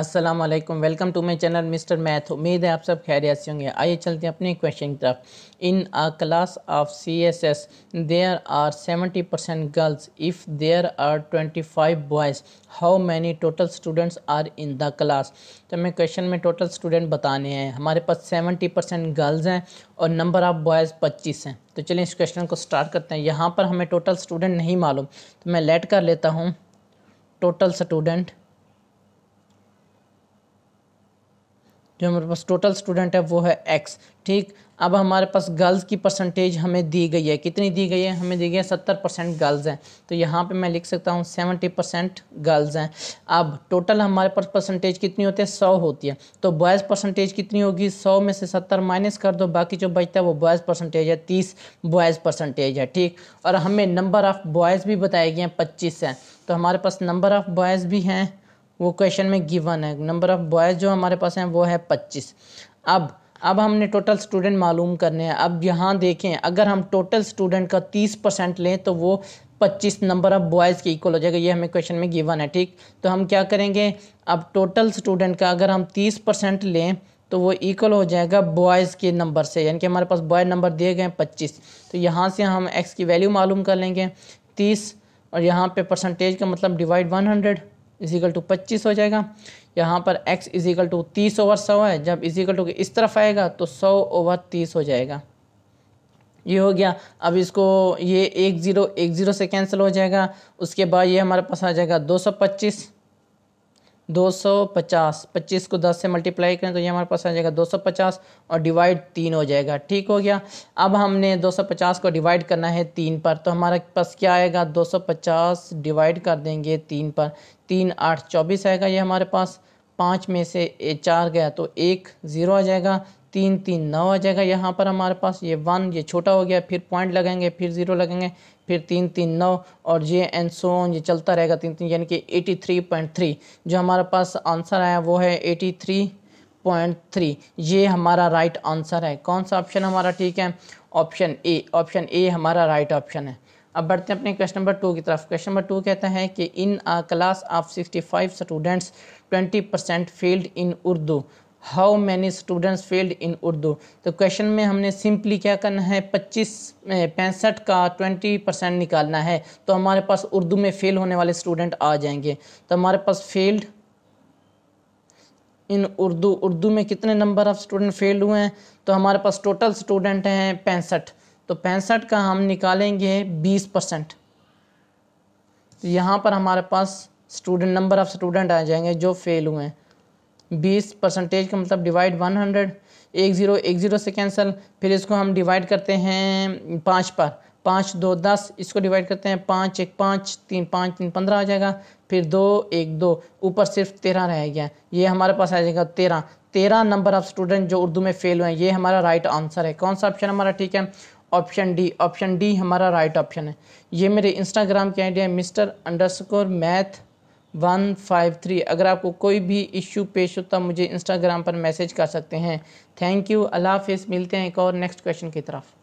अस्सलाम वालेकुम welcome to my channel mister math उम्मीद है आप सब खैरियत से होंगे आइए चलते हैं अपने क्वेश्चन की तरफ in a class of C S S there are seventy percent girls if there are twenty five boys how many total students are in the class तो हमें क्वेश्चन में टोटल स्टूडेंट बताने हैं हमारे पास सेवेंटी परसेंट गर्ल्स हैं और number of boys पच्चीस हैं तो चलिए इस क्वेश्चन को स्टार्ट करते हैं यहाँ पर हमें टोटल स्टूडेंट नहीं मालूम तो मैं लेट कर लेता हूँ टोटल स्टूडेंट जो हमारे पास टोटल स्टूडेंट है वो है एक्स ठीक अब हमारे पास गर्ल्स की परसेंटेज हमें दी गई है कितनी दी गई है हमें दी गई है सत्तर परसेंट गर्ल्स हैं तो यहाँ पे मैं लिख सकता हूँ सेवेंटी परसेंट गर्ल्स हैं अब टोटल हमारे पास परसेंटेज कितनी होती है सौ होती है तो बॉयज़ परसेंटेज कितनी होगी सौ में से सत्तर माइनस कर दो बाकी जो बचता है वो बॉयज़ परसेंटेज है तीस बॉयज़ परसेंटेज है ठीक और हमें नंबर ऑफ़ बॉयज़ भी बताए गए हैं पच्चीस हैं तो हमारे पास नंबर ऑफ़ बॉयज़ भी हैं वो क्वेश्चन में गिवन है नंबर ऑफ़ बॉयज़ जो हमारे पास हैं वो है पच्चीस अब अब हमने टोटल स्टूडेंट मालूम करने हैं अब यहाँ देखें अगर हम टोटल स्टूडेंट का तीस परसेंट लें तो वो पच्चीस नंबर ऑफ़ बॉयज़ के इक्वल हो जाएगा ये हमें क्वेश्चन में गिवन है ठीक तो हम क्या करेंगे अब टोटल स्टूडेंट का अगर हम तीस परसेंट लें तो वो इक्वल हो जाएगा बॉयज़ के नंबर से यानी कि हमारे पास बॉय नंबर दिए गए हैं पच्चीस तो यहाँ से हम एक्स की वैल्यू मालूम कर लेंगे तीस और यहाँ पे परसेंटेज का मतलब divide one hundred equal to पच्चीस हो जाएगा यहाँ पर x इजिकल टू तीस ओवर सौ है जब इजिकल टू इस तरफ आएगा तो सौ ओवर तीस हो जाएगा ये हो गया अब इसको ये एक ज़ीरो एक ज़ीरो से कैंसिल हो जाएगा उसके बाद ये हमारे पास आ जाएगा दो सौ पच्चीस दो सौ पचास पच्चीस को दस से मल्टीप्लाई करें तो ये हमारे पास आ जाएगा दो सौ पचास और डिवाइड तीन हो जाएगा ठीक हो गया अब हमने दो सौ पचास को डिवाइड करना है तीन पर तो हमारे पास क्या आएगा दो सौ पचास डिवाइड कर देंगे तीन पर तीन आठ चौबीस आएगा ये हमारे पास पाँच में से चार गया तो एक ज़ीरो आ जाएगा तीन तीन नौ आ जाएगा यहाँ पर हमारे पास ये वन ये छोटा हो गया फिर पॉइंट लगेंगे फिर ज़ीरो लगेंगे फिर तीन तीन नौ और ये एंड सोन ये चलता रहेगा तीन तीन यानी कि एटी थ्री पॉइंट थ्री जो हमारे पास आंसर आया वो है एटी थ्री पॉइंट थ्री ये हमारा राइट right आंसर है कौन सा ऑप्शन हमारा ठीक है ऑप्शन ए ऑप्शन ए हमारा राइट right ऑप्शन है अब बढ़ते हैं अपने क्वेश्चन नंबर टू की तरफ क्वेश्चन नंबर टू कहता है कि in a class of sixty five students twenty percent failed in Urdu how many students failed in Urdu तो क्वेश्चन में हमने सिंपली क्या करना है पच्चीस पैंसठ का ट्वेंटी परसेंट निकालना है तो हमारे पास उर्दू में फ़ेल होने वाले स्टूडेंट आ जाएंगे तो हमारे पास फेल्ड इन उर्दू उर्दू में कितने नंबर ऑफ स्टूडेंट फेल हुए हैं तो हमारे पास टोटल स्टूडेंट हैं पैंसठ तो पैंसठ का हम निकालेंगे बीस परसेंट तो यहाँ पर हमारे पास स्टूडेंट नंबर ऑफ़ स्टूडेंट आ जाएंगे जो फेल हुए हैं बीस परसेंटेज का मतलब डिवाइड वन हंड्रेड एक ज़ीरो एक ज़ीरो से कैंसिल फिर इसको हम डिवाइड करते हैं पाँच पर पाँच दो दस इसको डिवाइड करते हैं पाँच एक पाँच तीन पाँच तीन पंद्रह आ जाएगा फिर दो एक दो ऊपर सिर्फ तेरह रह गया ये हमारे पास आ जाएगा तेरह तेरह नंबर ऑफ स्टूडेंट जो उर्दू में फ़ेल हुए हैं ये हमारा राइट आंसर है कौन सा ऑप्शन हमारा ठीक है ऑप्शन डी ऑप्शन डी हमारा राइट ऑप्शन है ये मेरे इंस्टाग्राम की आइडिया है mister underscore math one five three अगर आपको कोई भी इश्यू पेश हो तब तो मुझे इंस्टाग्राम पर मैसेज कर सकते हैं थैंक यू अल्लाह हाफिज़ मिलते हैं एक और नेक्स्ट क्वेश्चन की तरफ